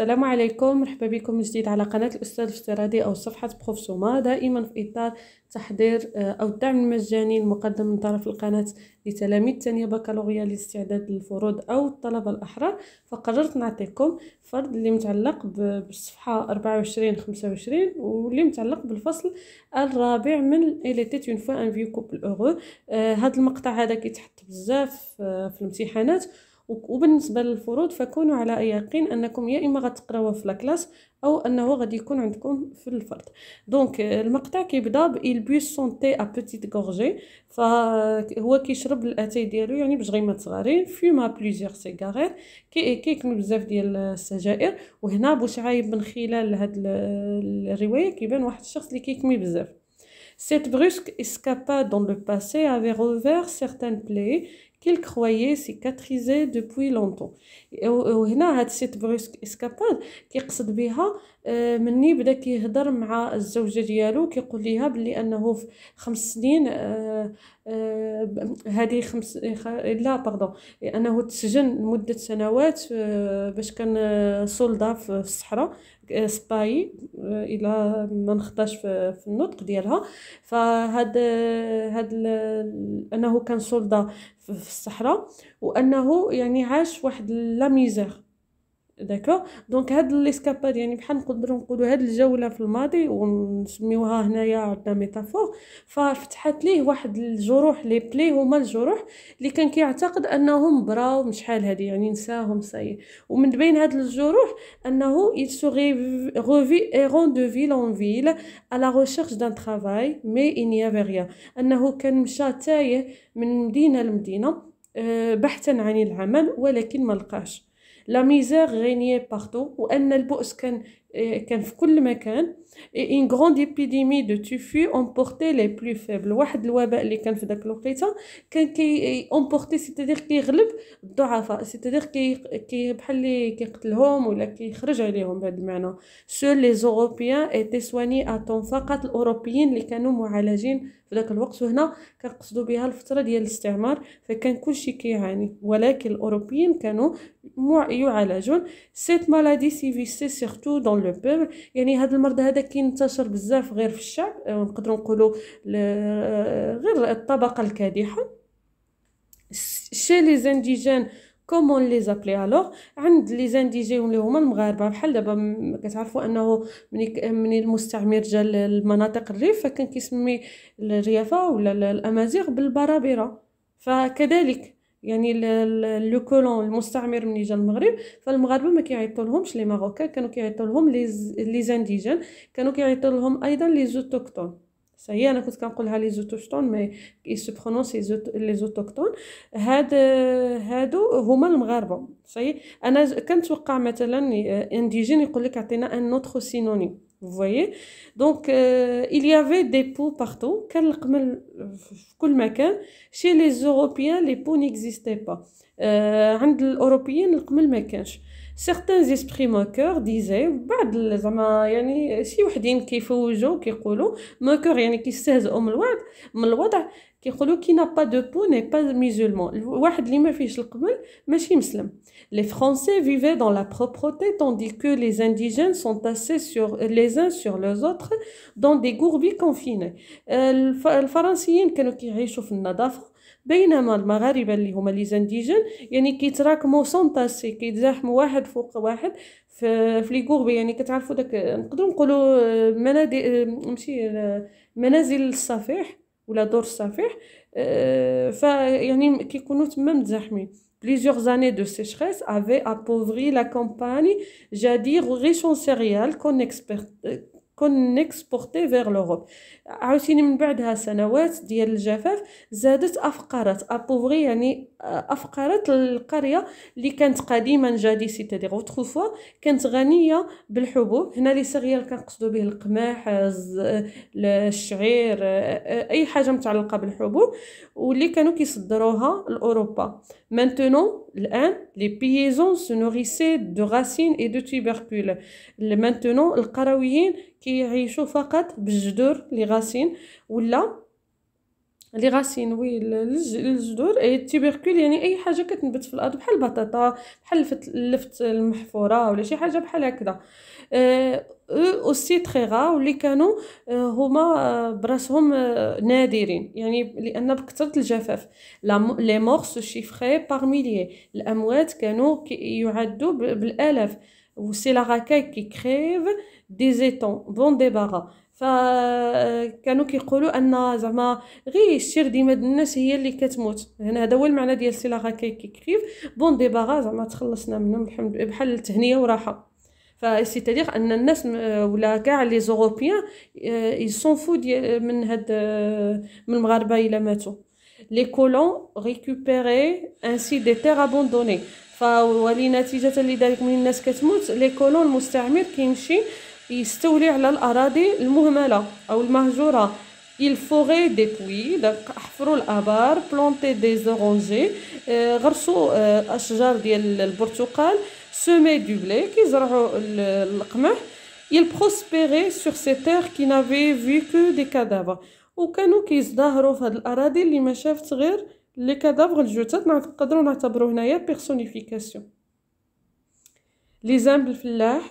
السلام عليكم مرحبا بكم من جديد على قناه الاستاذ الافتراضي او صفحه بروف سوما دائما في اطار تحضير آه، او الدعم المجاني المقدم من طرف القناه لتلاميذ ثانيه بكالوريا لاستعداد للفروض او الطلبه الاحرار فقررت نعطيكم فرض اللي متعلق بالصفحه 24 25 واللي متعلق بالفصل الرابع من اليتيت اون فوا ان فيو كوبل اورو هذا المقطع هذا كيتحط بزاف آه، في الامتحانات وبالنسبه للفروض فكونوا على يقين انكم يا اما غتقراوها في لاكلاس او انه غادي يكون عندكم في الفرد دونك المقطع كيبدا بإل بي سونتي ا بيتيت غورجي فهو كيشرب الاتاي ديالو يعني باش غيمات صغارين فيما بليزيغ سيغاريت كي كيكمل بزاف ديال السجائر وهنا بوشعايب من خلال هاد الروايه كيبان واحد الشخص اللي كيكمي بزاف Cette brusque escapade dans le passé avait rouvert certaines plaies qu'il croyait cicatrisé depuis longtemps وهنا هاد السيت بروسك اسكاباد كيقصد بها مني بدا كيهضر مع الزوجه ديالو كيقول ليها بلي انه في خمس سنين هذه خمس لا باردون انه تسجن لمده سنوات باش كان سولدا في الصحراء سباي الى ما نخطاش في النطق ديالها فهاد هاد انه كان سولدا في الصحراء وانه يعني عاش واحد لا ميزير داكو دونك هاد ليسكاباد يعني بحال نقدروا نقولوا هاد الجوله في الماضي ونسميوها هنايا عندنا ميتافور ففتحت ليه واحد الجروح لي بلي هما الجروح اللي كان كيعتقد انهم براو مش شحال هادي يعني نساهم ساي ومن بين هاد الجروح انه il se revit errant de ville en ville à la recherche d'un travail mais il n'y avait rien انه كان مشى تايه من مدينه لمدينه آه، بحثا عن العمل ولكن ما لقاش لا ميزير غينيي بارتو وان البؤس كان آه، كان في كل مكان اون غروند ايبيديمي دو توفي امبورتي لي بلو فيبل واحد الوباء اللي كان في داك الوقيته كان كي امبورتي سيتادير كيغلب الضعفاء سيتادير كي كي بحال اللي كيقتلهم ولا كيخرج عليهم بهذا المعنى سول لي زوروبيان ايتي سواني اتون فقط الاوروبيين اللي كانوا معالجين في ذاك الوقت وهنا كنقصدوا بها الفتره ديال الاستعمار فكان كلشي كيعاني ولكن الاوروبيين كانوا يعالجون سيت مالادي سيفيسي سيرتو دون لو بوبل يعني هذا المرض هذا كينتشر بزاف غير في الشعب نقدروا نقولوا غير الطبقه الكادحه شي لي زانديجين كومون لي زابلي الوغ عند لي زانديجيهم اللي هما المغاربه بحال دابا كتعرفوا انه ملي ملي المستعمر جا لمناطق الريف فكان كيسمي الريافه ولا الامازيغ بالبرابره فكذلك يعني لو كولون المستعمر ملي جا المغرب فالمغاربه ما كيعيطوا لهمش لي ماروكان كانوا كيعيطوا لهم لي زانديجان كانوا كيعيطوا لهم ايضا لي زوتوكتون ça انا كنت كنقولها لي زوتوشتون مي اي سو برونونسي لي زوتوكتون هاد هادو هما المغاربه صاي انا كنتوقع مثلا انديجين يقول لك عطينا ان اوتر سينونيم فوايي دونك donc euh, il y avait des pots partout في كل مكان شي لي زوروبيان لي بو نيكزيستي با عند الاوروبيين القمل ما كانش euh, سيغتان زيسبري موكور ديزاي بعض زعما يعني شي وحدين كيفوجوا كيقولوا موكور يعني كيستهزئوا من الوضع من الوضع كيقولوا كي نا با دو بو ني با ميزولمون الواحد اللي ما فيهش القبل ماشي مسلم لي فرونسي فيفي دون لا بروبرتي طوندي كو لي انديجين سون تاسي سور لي زان سور لوز اوتر دون دي غوربي كونفيني الفرنسيين كانوا كيعيشوا في النظافه بينما المغاربه اللي هما لي زنديجن يعني كيتراكموا سونطاسي كيتزاحموا واحد فوق واحد في في لي يعني كتعرفوا داك نقدروا نقولوا آه، منادي آه، ماشي آه، منازل الصفيح ولا دور الصفيح فيعني كيكونوا تما متزاحمين Plusieurs années de sécheresse avaient appauvri la campagne, jadis riche en céréales كون نيكسبورتي فيغ لوروب عاوتاني من بعدها سنوات ديال الجفاف زادت افقرت ابوفري يعني افقره القريه اللي كانت قديما جادي تادير اوتروفوا كانت غنيه بالحبوب هنا لي سيريال كنقصدوا به القماح الشعير اي حاجه متعلقه بالحبوب واللي كانوا كيصدروها لاوروبا مانتونو الان لي بيزون سو نوريسي دو راسين اي دو تيبركول مانتونو القرويين كيعيشوا فقط بالجذور لي غاسين ولا لي غاسين وي الجذور اي تيبيركول يعني اي حاجه كتنبت في الارض بحال البطاطا بحال اللفت المحفوره ولا شي حاجه بحال هكذا آه، او اوسي تري غا واللي كانوا آه، هما آه، براسهم نادرين يعني لان بكثره الجفاف لي مور سو شيفري بار ميليي الاموات كانوا يعدوا بالالاف سي لا راكاي كي كريف دي زيتون بون ديبارا فكانوا كيقولوا ان زعما غير الشير ديما الناس هي اللي كتموت هنا هذا هو المعنى ديال سي لا كيف بون ديباغا زعما تخلصنا منهم الحمد لله بحال التهنيه وراحه فسيتادير ان الناس آه، ولا كاع لي زوروبيان اي سون فو من هاد آه، من المغاربه الا ماتوا لي كولون ريكوبيري انسي دي تير ابوندوني فولي نتيجه لذلك من الناس كتموت لي كولون المستعمر كيمشي يستولي على الاراضي المهمله او المهجوره il forêt des puits دونك الابار بلونتي دي زورانجي غرسوا آه، اشجار ديال البرتقال سومي دو بلي كيزرعوا القمح il prospérait sur ces terres qui n'avaient vu que des cadavres وكانوا كيزدهروا في هاد الاراضي اللي ما شافت غير لي كادافغ الجثث نقدروا نعتبروا هنايا بيرسونيفيكاسيون لي زامبل الفلاح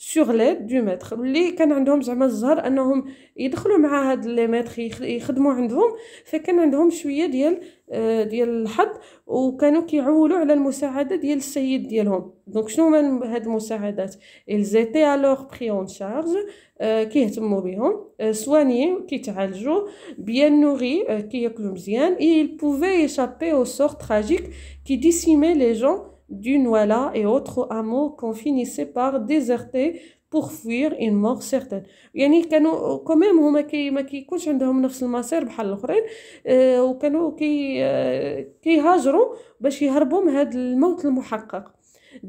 سوغ ليد دو ميتر اللي كان عندهم زعما الزهر انهم يدخلوا مع هاد لي ميتر يخدموا عندهم فكان عندهم شويه ديال آه، ديال الحظ وكانوا كيعولوا على المساعده ديال السيد ديالهم دونك شنو من هاد المساعدات الزيتي الوغ بري اون شارج كيهتموا بهم سواني آه، كيتعالجوا بيان آه، نوري كياكلوا مزيان اي بوفي يشابي او سور تراجيك كي ديسيمي لي جون du Nouala et autres hameaux qu'on finissait par déserter pour fuir une mort certaine يعني كانوا كمان هما كي ما كيكونش عندهم نفس المصير بحال الاخرين اه وكانوا كي qui كيهاجروا باش يهربوا من هذا الموت المحقق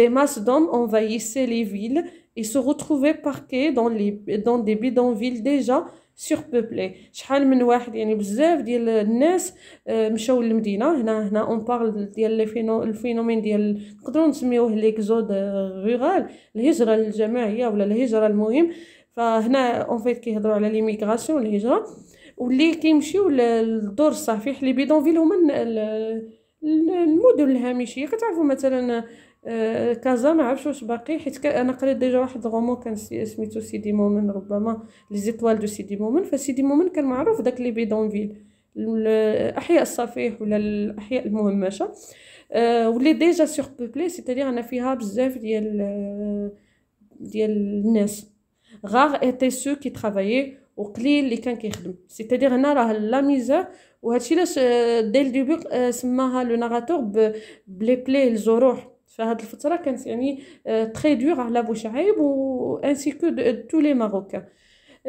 des masses d'hommes envahissaient les villes et se retrouvaient parqués dans les dans des bidonvilles déjà سيغ بوبلي شحال من واحد يعني بزاف ديال الناس مشاو للمدينه هنا هنا اون بارل ديال الفينومين ديال نقدروا نسميوه ليكزود رورال الهجره الجماعيه ولا الهجره المهم فهنا اون فيت كيهضروا على ليميغراسيون الهجره واللي كيمشيو للدور الصفيح لي فيل هما المدن الهامشيه كتعرفوا مثلا أه، كازا ما عرفتش واش باقي حيت انا قريت ديجا واحد غومون كان سميتو سيدي مومن ربما لي زيتوال دو سيدي مومن فسيدي مومن كان معروف داك لي بيدونفيل الاحياء الصفيح ولا الاحياء المهمشه أه، ولي ديجا سور بوبلي سيتادير انا فيها بزاف ديال ديال الناس غار ايتي سو كي ترافايي وقليل اللي كان كيخدم سيتادير هنا راه لا ميزه وهادشي علاش أه، ديل ديبي سماها لو ناراتور بلي بلي الجروح فهاد الفتره كانت يعني تري دور على بوشعيب وانسي كو تو لي ماروكان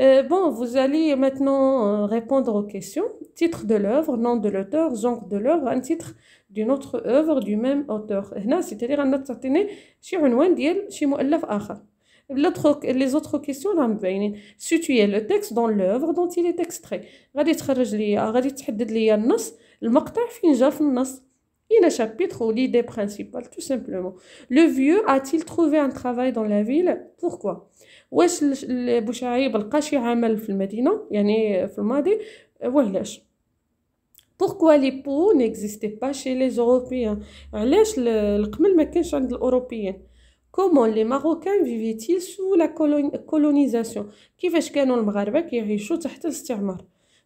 Euh, bon, vous allez maintenant euh, répondre aux questions. Titre de l'œuvre, nom de l'auteur, genre de l'œuvre, un titre d'une autre œuvre du même auteur. C'est-à-dire, on a تعطيني شي عنوان ديال شي مؤلف آخر. L'autre, les autres questions, là, مبينين. Situer le texte dans l'œuvre dont il est extrait. غادي تخرج ليا غادي تحدد ليا النص المقطع فين جا في النص. Il y a un chapitre où l'idée principale, tout simplement. Le vieux a-t-il trouvé un travail dans la ville Pourquoi Pourquoi les pauvres n'existaient pas chez les Européens Comment les Marocains vivaient-ils sous la colonisation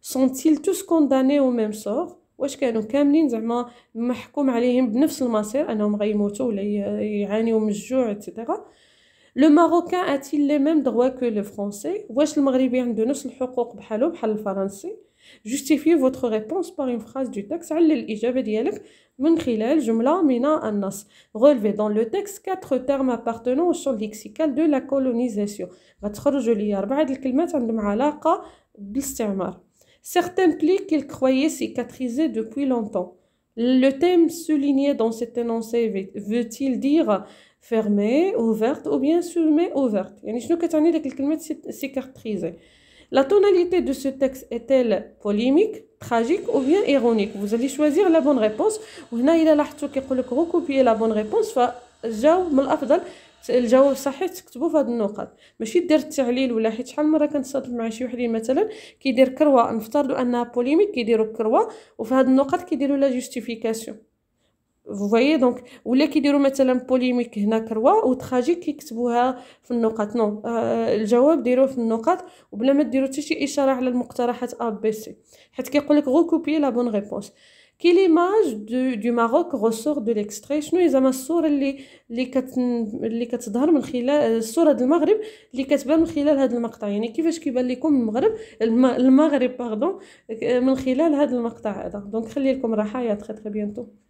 Sont-ils tous condamnés au même sort واش كانوا كاملين زعما محكوم عليهم بنفس المصير انهم غيموتوا ولا يعانيو من الجوع اتسيتيرا لو ماروكان اتي لي ميم دووا كو لو فرونسي واش المغربي عنده نفس الحقوق بحالو بحال الفرنسي جوستيفي فوتغ ريبونس بار اون فراز دو تاكس علل الاجابه ديالك من خلال جمله من النص غولفي دون لو تاكس كاتر تيرم ابارتونون او شون ليكسيكال دو لا كولونيزاسيون غتخرجوا ليا اربعه د الكلمات عندهم علاقه بالاستعمار Certains plis qu'il croyait cicatrisés depuis longtemps. Le thème souligné dans cet énoncé veut-il dire fermé, ouverte ou bien sommée ouverte La tonalité de ce texte est-elle polémique, tragique ou bien ironique Vous allez choisir la bonne réponse. la bonne réponse soit الجواب صحيح تكتبوا في هاد النقط ماشي دير التعليل ولا حيت شحال مره كنتصادف مع شي وحدين مثلا كيدير كروه نفترضوا انها بوليميك كيديروا كروه وفي هاد النقط كيديروا لا جوستيفيكاسيون فوي دونك ولا كيديروا مثلا بوليميك هنا كروه وتراجيك كيكتبوها في النقط نو آه الجواب ديروه في النقط وبلا ما ديروا حتى شي اشاره على المقترحات ا بي سي حيت كيقول لك غو كوبي لا بون ريبونس كي ليماج دو دو ماروك غوسور دو ليكستري شنو زعما الصوره اللي اللي كت اللي كتظهر من خلال صوره المغرب اللي كتبان من خلال هذا المقطع يعني كيفاش كيبان لكم المغرب المغرب باردون من خلال هذا المقطع هذا دونك خلي لكم راحه يا تري تري بيانتو